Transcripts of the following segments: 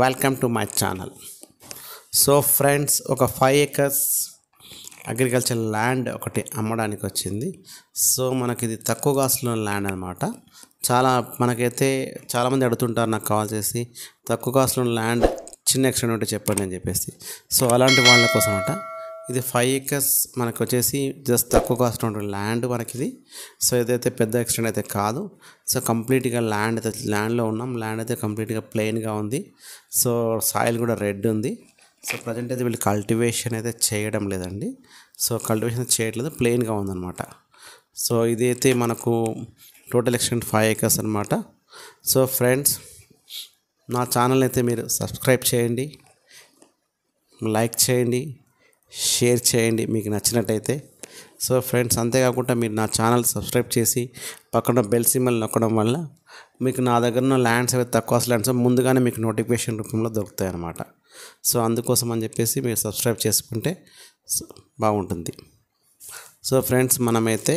welcome to my channel so friends ఒక five acres agriculture land ఒకటి అమ్మడానికి వచ్చింది సో మనకి ఇది తక్కువ కాస్ట్లో ల్యాండ్ అనమాట చాలా మనకైతే చాలామంది అడుగుతుంటారు నాకు కాల్ చేసి తక్కువ కాస్ట్లో ల్యాండ్ చిన్న ఎక్స్టెండ్ ఉంటే చెప్పండి అని చెప్పేసి సో అలాంటి వాళ్ళ కోసం అంట ఇది ఫైవ్ ఏకర్స్ మనకు వచ్చేసి జస్ట్ తక్కువ కాస్ట్ ఉంటుంది ల్యాండ్ మనకి ఇది సో ఏదైతే పెద్ద ఎక్స్టెండ్ అయితే కాదు సో కంప్లీట్గా ల్యాండ్ అయితే ల్యాండ్లో ఉన్నాం ల్యాండ్ అయితే కంప్లీట్గా ప్లెయిన్గా ఉంది సో సాయిల్ కూడా రెడ్ ఉంది సో ప్రజెంట్ అయితే వీళ్ళు కల్టివేషన్ అయితే చేయడం లేదండి సో కల్టివేషన్ చేయట్లేదు ప్లెయిన్గా ఉందన్నమాట సో ఇదైతే మనకు టోటల్ ఎక్స్టెండ్ ఫైవ్ ఏకర్స్ అనమాట సో ఫ్రెండ్స్ నా ఛానల్ అయితే మీరు సబ్స్క్రైబ్ చేయండి లైక్ చేయండి షేర్ చేయండి మీకు నచ్చినట్టయితే సో ఫ్రెండ్స్ అంతేకాకుండా మీరు నా ఛానల్ సబ్స్క్రైబ్ చేసి పక్కన బెల్ సిమ్మల్ నొక్కడం వల్ల మీకు నా దగ్గర ఉన్న ల్యాండ్స్ అవి తక్కువ ల్యాండ్స్ ముందుగానే మీకు నోటిఫికేషన్ రూపంలో దొరుకుతాయి అన్నమాట సో అందుకోసం అని చెప్పేసి మీరు సబ్స్క్రైబ్ చేసుకుంటే బాగుంటుంది సో ఫ్రెండ్స్ మనమైతే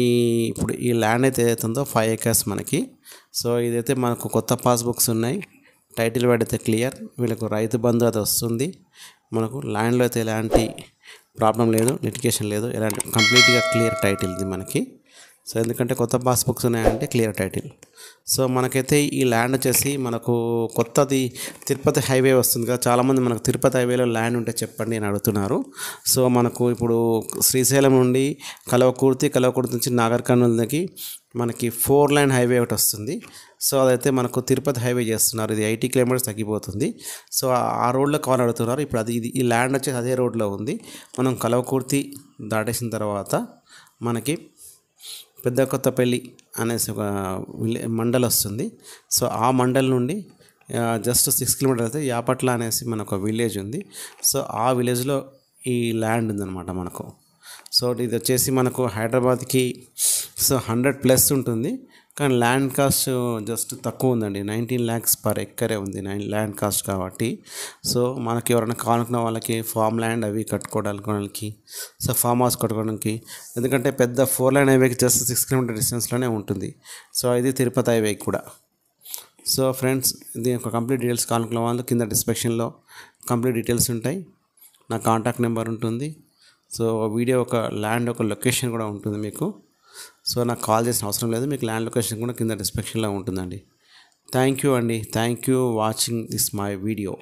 ఈ ఇప్పుడు ఈ ల్యాండ్ అయితే ఏదైతుందో ఫైవ్ ఏకర్స్ మనకి సో ఇదైతే మనకు కొత్త పాస్బుక్స్ ఉన్నాయి టైటిల్ పడితే క్లియర్ వీళ్ళకు రైతు బంధు అది వస్తుంది మనకు ల్యాండ్లో అయితే ఎలాంటి ప్రాబ్లం లేదు లిటికేషన్ లేదు ఎలాంటి కంప్లీట్గా క్లియర్ టైటిల్ది మనకి సో ఎందుకంటే కొత్త పాస్బుక్స్ ఉన్నాయంటే క్లియర్ టైటిల్ సో మనకైతే ఈ ల్యాండ్ వచ్చేసి మనకు కొత్తది తిరుపతి హైవే వస్తుంది కదా చాలామంది మనకు తిరుపతి హైవేలో ల్యాండ్ ఉంటే చెప్పండి అని అడుగుతున్నారు సో మనకు ఇప్పుడు శ్రీశైలం నుండి కలవకూర్తి కలవకూర్తి నుంచి నాగర్ కర్నూలుకి మనకి ఫోర్ లైన్ హైవే ఒకటి వస్తుంది సో అదైతే మనకు తిరుపతి హైవే చేస్తున్నారు ఇది ఎయిటీ కిలోమీటర్స్ తగ్గిపోతుంది సో ఆ రోడ్లో కాల్ అడుగుతున్నారు ఇప్పుడు అది ఇది ఈ ల్యాండ్ వచ్చేసి అదే రోడ్లో ఉంది మనం కలవకూర్తి దాటేసిన తర్వాత మనకి పెద్ద కొత్తపల్లి అనేసి ఒక విలే మండల్ వస్తుంది సో ఆ మండల్ నుండి జస్ట్ సిక్స్ కిలోమీటర్ అయితే యాపట్ల అనేసి మనకు విలేజ్ ఉంది సో ఆ విలేజ్లో ఈ ల్యాండ్ ఉందన్నమాట మనకు సో ఇది వచ్చేసి మనకు హైదరాబాద్కి సో హండ్రెడ్ ప్లస్ ఉంటుంది కానీ ల్యాండ్ కాస్ట్ జస్ట్ తక్కువ ఉందండి నైన్టీన్ ల్యాక్స్ పర్ ఎక్కరే ఉంది నైన్ ల్యాండ్ కాస్ట్ కాబట్టి సో మనకి ఎవరైనా కానుకున్న వాళ్ళకి ఫామ్ ల్యాండ్ అవి కట్టుకోవడానికి సో ఫామ్ హౌస్ కట్టుకోవడానికి ఎందుకంటే పెద్ద ఫోర్ లైన్ హైవేకి జస్ట్ సిక్స్ కిలోమీటర్ డిస్టెన్స్లోనే ఉంటుంది సో ఇది తిరుపతి హైవేకి కూడా సో ఫ్రెండ్స్ దీని యొక్క కంప్లీట్ డీటెయిల్స్ కానుకున్న వాళ్ళు కింద డిస్క్రిప్షన్లో కంప్లీట్ డీటెయిల్స్ ఉంటాయి నా కాంటాక్ట్ నెంబర్ ఉంటుంది సో వీడియో ఒక ల్యాండ్ ఒక లొకేషన్ కూడా ఉంటుంది మీకు సో నాకు కాల్ చేసిన అవసరం లేదు మీకు ల్యాండ్ లొకేషన్ కూడా కింద డిస్క్రిప్షన్లో ఉంటుందండి థ్యాంక్ యూ అండి thank you watching this my video